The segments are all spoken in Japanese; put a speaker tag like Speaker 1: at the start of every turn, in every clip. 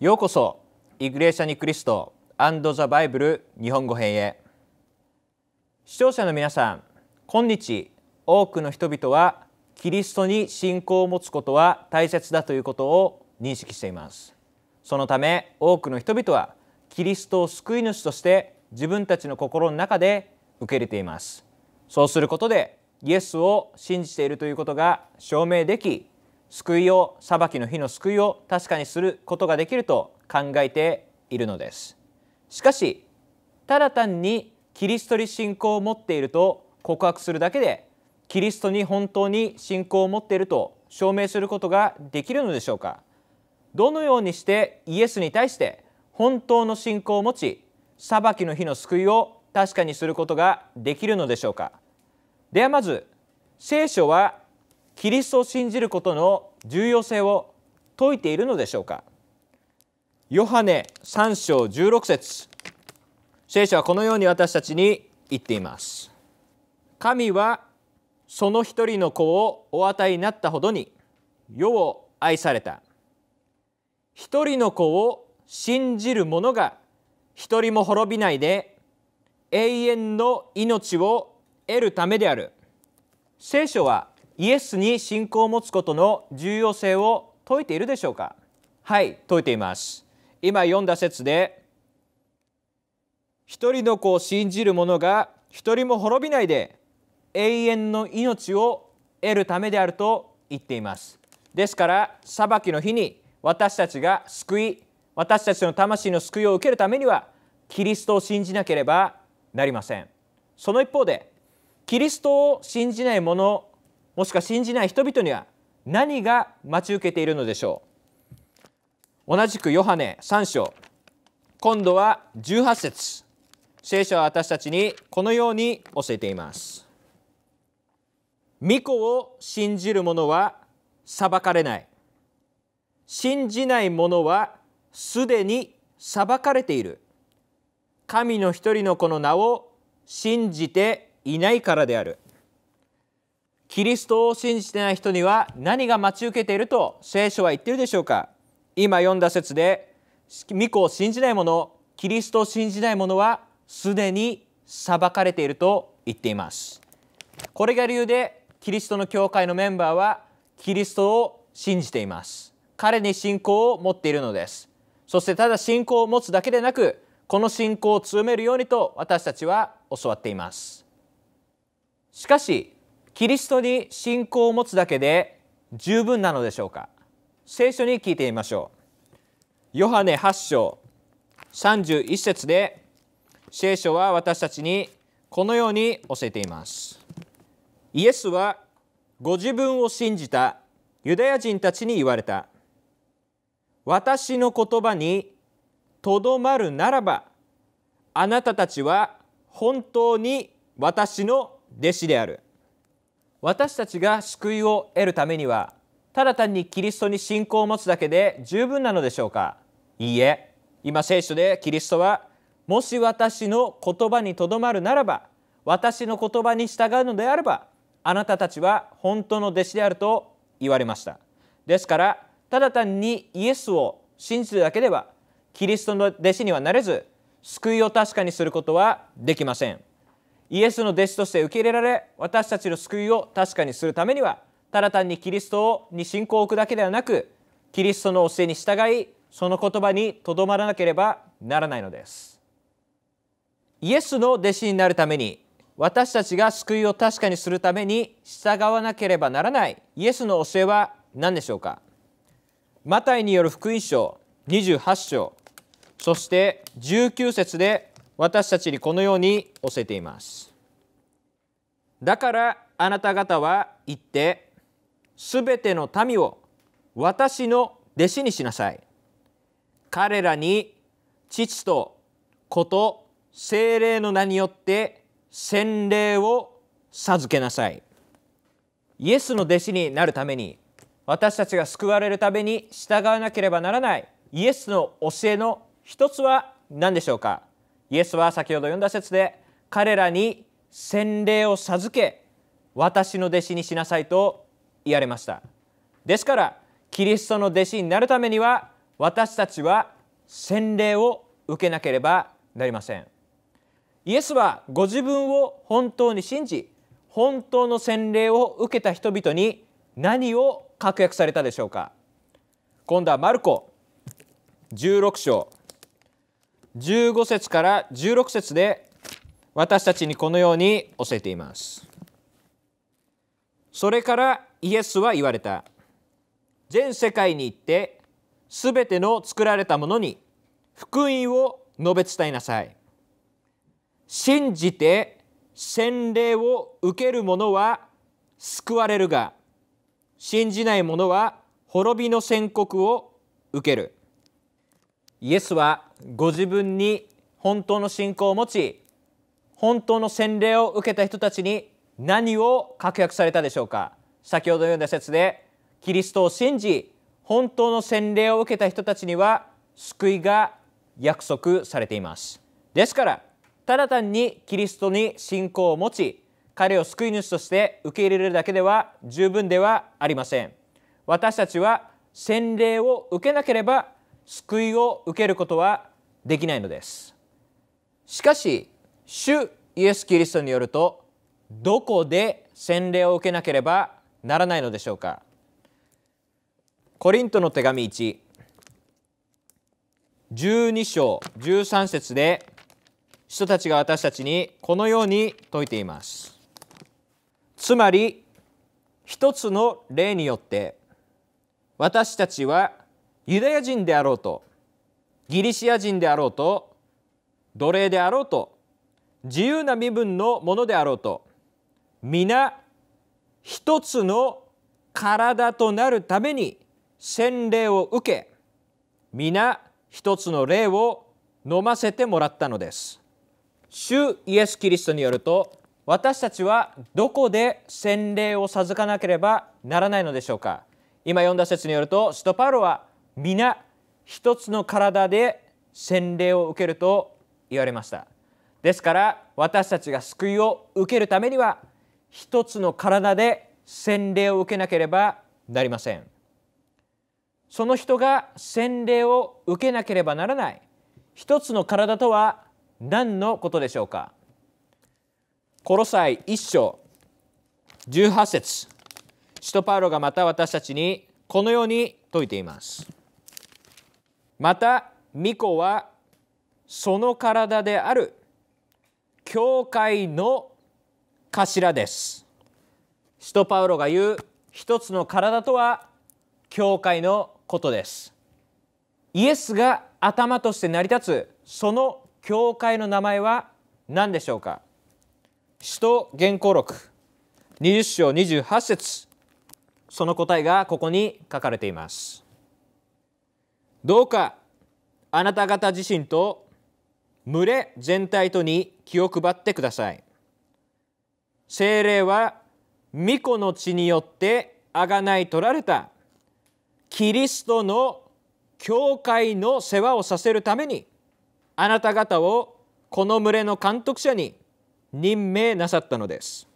Speaker 1: ようこそイグレーシャニクリストザ・バイブル日本語編へ視聴者の皆さん今日多くの人々はキリストに信仰を持つことは大切だということを認識していますそのため多くの人々はキリストを救い主として自分たちの心の中で受け入れていますそうすることでイエスを信じているということが証明でき救いを裁きの日の救いを確かにすることができると考えているのですしかしただ単にキリストに信仰を持っていると告白するだけでキリストに本当に信仰を持っていると証明することができるのでしょうかどのようにしてイエスに対して本当の信仰を持ち裁きの日の救いを確かにすることができるのでしょうかではまず聖書はキリストを信じることの重要性を説いているのでしょうかヨハネ3章16節聖書はこのように私たちに言っています神はその一人の子をお与えになったほどに世を愛された一人の子を信じる者が一人も滅びないで永遠の命を得るためである聖書はイエスに信仰を持つことの重要性を説いているでしょうかはい説いています今読んだ説で一人の子を信じる者が一人も滅びないで永遠の命を得るためであると言っていますですから裁きの日に私たちが救い私たちの魂の救いを受けるためにはキリストを信じなければなりませんその一方でキリストを信じない者もしくは信じない人々には何が待ち受けているのでしょう同じくヨハネ3章今度は18節聖書は私たちにこのように教えています御子を信じる者は裁かれない信じない者はすでに裁かれている神の一人の子の名を信じていないからであるキリストを信じてない人には何が待ち受けていると聖書は言っているでしょうか今読んだ説で巫女を信じない者キリストを信じない者はすでに裁かれていると言っていますこれが理由でキリストの教会のメンバーはキリストを信じています彼に信仰を持っているのですそしてただ信仰を持つだけでなくこの信仰を強めるようにと私たちは教わっていますしかしキリストに信仰を持つだけで十分なのでしょうか聖書に聞いてみましょうヨハネ8章31節で聖書は私たちにこのように教えていますイエスはご自分を信じたユダヤ人たちに言われた私の言葉にとどまるならばあなたたちは本当に私の弟子である私たちが救いを得るためにはただ単にキリストに信仰を持つだけで十分なのでしょうかいいえ今聖書でキリストはもし私の言葉にとどまるならば私の言葉に従うのであればあなたたちは本当の弟子であると言われましたですからただ単にイエスを信じるだけではキリストの弟子にはなれず救いを確かにすることはできませんイエスの弟子として受け入れられ私たちの救いを確かにするためにはただ単にキリストに信仰を置くだけではなくキリストの教えに従いその言葉にとどまらなければならないのですイエスの弟子になるために私たちが救いを確かにするために従わなければならないイエスの教えは何でしょうかマタイによる福音書28章そして19節で私たちにこのように教えています。だからあなた方は行ってすべての民を私の弟子にしなさい。彼らに父と子と精霊の名によって洗礼を授けなさい。イエスの弟子になるために私たちが救われるために従わなければならないイエスの教えの一つは何でしょうかイエスは先ほど読んだ説で彼らに洗礼を授け私の弟子にしなさいと言われましたですからキリストの弟子になるためには私たちは洗礼を受けなければなりませんイエスはご自分を本当に信じ本当の洗礼を受けた人々に何を確約されたでしょうか今度はマルコ16章15節から16節で私たちにこのように教えています。それからイエスは言われた。全世界に行ってすべての作られたものに福音を述べ伝えなさい。信じて洗礼を受ける者は救われるが信じない者は滅びの宣告を受ける。イエスはご自分に本当の信仰を持ち本当の洗礼を受けた人たちに何を確約されたでしょうか先ほど読んだ説でキリストを信じ本当の洗礼を受けた人たちには救いが約束されていますですからただ単にキリストに信仰を持ち彼を救い主として受け入れるだけでは十分ではありません私たちは洗礼を受けなければ救いを受けることはできないのですしかし主イエス・キリストによるとどこで洗礼を受けなければならないのでしょうかコリントの手紙1 12章13節で人たちが私たちにこのように説いていますつまり一つの例によって私たちはユダヤ人であろうとギリシア人であろうと奴隷であろうと自由な身分のものであろうと皆一つの体となるために洗礼を受け皆一つの霊を飲ませてもらったのです。主イエス・キリストによると私たちはどこで洗礼を授かなければならないのでしょうか今読んだ説によるとストパロは皆一つの体で洗礼を受けると言われましたですから私たちが救いを受けるためには一つの体で洗礼を受けなければなりませんその人が洗礼を受けなければならない一つの体とは何のことでしょうかコロサイ1章18節シトパウロがまた私たちにこのように説いていますまた巫女はその体である教会の頭です使徒パウロが言う一つの体とは教会のことですイエスが頭として成り立つその教会の名前は何でしょうか使徒原稿録20章28節その答えがここに書かれていますどうかあなた方自身と群れ全体とに気を配ってください。精霊は巫女の血によって贖い取られたキリストの教会の世話をさせるためにあなた方をこの群れの監督者に任命なさったのです。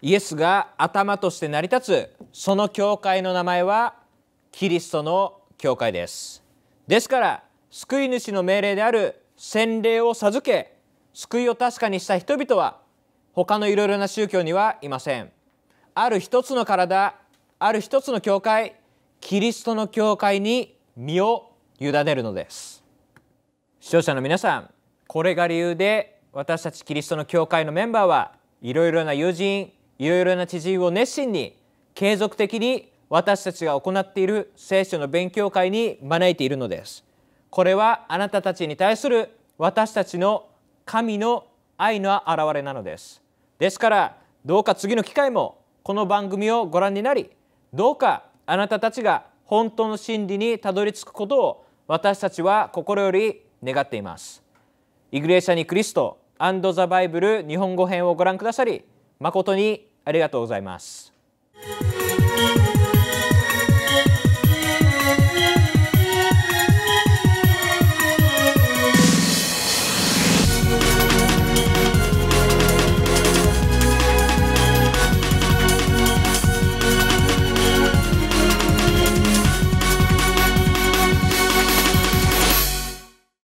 Speaker 1: イエスが頭として成り立つその教会の名前はキリストの教会ですですから救い主の命令である洗礼を授け救いを確かにした人々は他のいろいろな宗教にはいませんある一つの体ある一つの教会キリストの教会に身を委ねるのです視聴者の皆さんこれが理由で私たちキリストの教会のメンバーはいろいろな友人いろいろな知人を熱心に継続的に私たちが行っている聖書の勉強会に招いているのです。これはあなたたちに対する私たちの神の愛の表れなのです。ですからどうか次の機会もこの番組をご覧になりどうかあなたたちが本当の真理にたどり着くことを私たちは心より願っています。イグレーシャにクリストザ・バイブル日本語編をご覧くださり誠にありがとうございます。